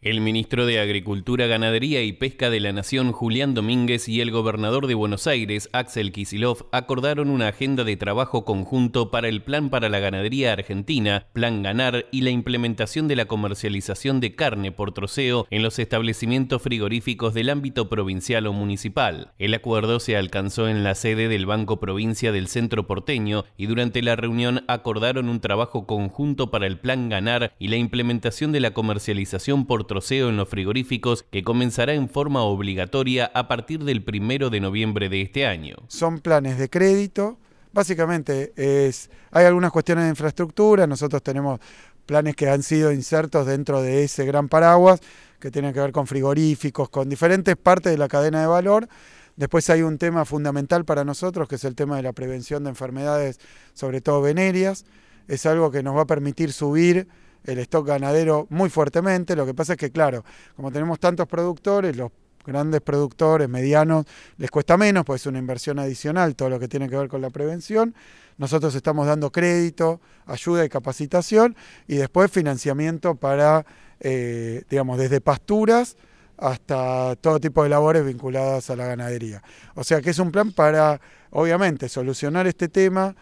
El ministro de Agricultura, Ganadería y Pesca de la Nación, Julián Domínguez, y el gobernador de Buenos Aires, Axel Kisilov, acordaron una agenda de trabajo conjunto para el Plan para la Ganadería Argentina, Plan Ganar y la implementación de la comercialización de carne por troceo en los establecimientos frigoríficos del ámbito provincial o municipal. El acuerdo se alcanzó en la sede del Banco Provincia del Centro Porteño y durante la reunión acordaron un trabajo conjunto para el Plan Ganar y la implementación de la comercialización por troceo en los frigoríficos que comenzará en forma obligatoria a partir del primero de noviembre de este año. Son planes de crédito. Básicamente es, hay algunas cuestiones de infraestructura, nosotros tenemos planes que han sido insertos dentro de ese gran paraguas, que tiene que ver con frigoríficos, con diferentes partes de la cadena de valor. Después hay un tema fundamental para nosotros, que es el tema de la prevención de enfermedades, sobre todo venerias, Es algo que nos va a permitir subir el stock ganadero muy fuertemente. Lo que pasa es que, claro, como tenemos tantos productores, los grandes productores, medianos, les cuesta menos, pues es una inversión adicional todo lo que tiene que ver con la prevención. Nosotros estamos dando crédito, ayuda y capacitación y después financiamiento para, eh, digamos, desde pasturas hasta todo tipo de labores vinculadas a la ganadería. O sea que es un plan para, obviamente, solucionar este tema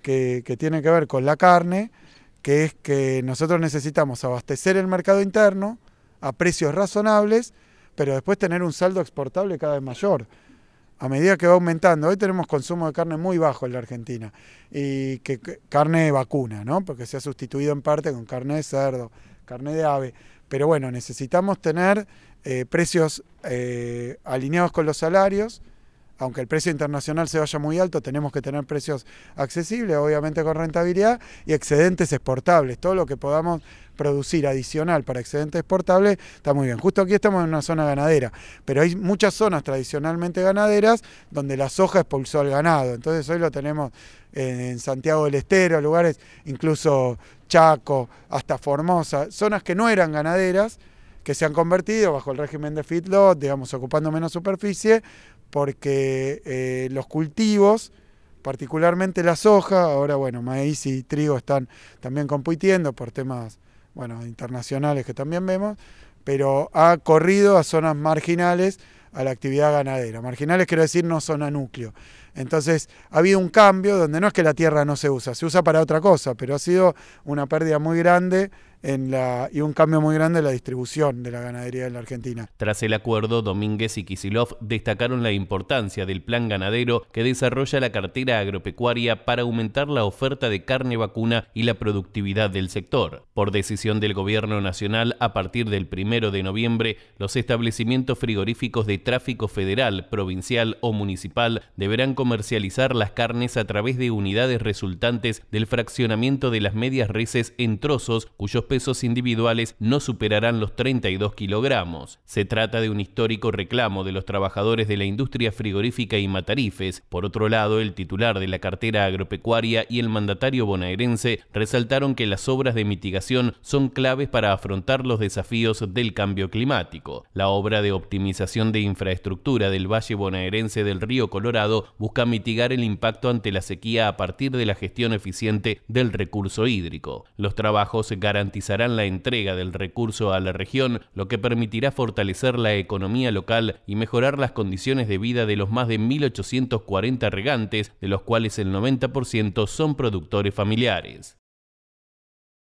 que tiene que ver con la carne que es que nosotros necesitamos abastecer el mercado interno a precios razonables, pero después tener un saldo exportable cada vez mayor. A medida que va aumentando, hoy tenemos consumo de carne muy bajo en la Argentina, y que, carne de vacuna, ¿no? porque se ha sustituido en parte con carne de cerdo, carne de ave, pero bueno, necesitamos tener eh, precios eh, alineados con los salarios, aunque el precio internacional se vaya muy alto, tenemos que tener precios accesibles, obviamente con rentabilidad, y excedentes exportables, todo lo que podamos producir adicional para excedentes exportables está muy bien. Justo aquí estamos en una zona ganadera, pero hay muchas zonas tradicionalmente ganaderas donde la soja expulsó al ganado, entonces hoy lo tenemos en Santiago del Estero, lugares incluso Chaco, hasta Formosa, zonas que no eran ganaderas, que se han convertido bajo el régimen de feedlot, digamos, ocupando menos superficie, porque eh, los cultivos, particularmente la soja, ahora bueno, maíz y trigo están también compitiendo por temas bueno, internacionales que también vemos, pero ha corrido a zonas marginales a la actividad ganadera. Marginales quiero decir no zona núcleo. Entonces ha habido un cambio donde no es que la tierra no se usa, se usa para otra cosa, pero ha sido una pérdida muy grande la, y un cambio muy grande en la distribución de la ganadería en la Argentina. Tras el acuerdo, Domínguez y Kisilov destacaron la importancia del plan ganadero que desarrolla la cartera agropecuaria para aumentar la oferta de carne vacuna y la productividad del sector. Por decisión del Gobierno Nacional, a partir del primero de noviembre, los establecimientos frigoríficos de tráfico federal, provincial o municipal deberán comercializar las carnes a través de unidades resultantes del fraccionamiento de las medias reses en trozos cuyos pesos individuales no superarán los 32 kilogramos. Se trata de un histórico reclamo de los trabajadores de la industria frigorífica y matarifes. Por otro lado, el titular de la cartera agropecuaria y el mandatario bonaerense resaltaron que las obras de mitigación son claves para afrontar los desafíos del cambio climático. La obra de optimización de infraestructura del Valle Bonaerense del Río Colorado busca mitigar el impacto ante la sequía a partir de la gestión eficiente del recurso hídrico. Los trabajos garantizan la entrega del recurso a la región, lo que permitirá fortalecer la economía local y mejorar las condiciones de vida de los más de 1.840 regantes, de los cuales el 90% son productores familiares.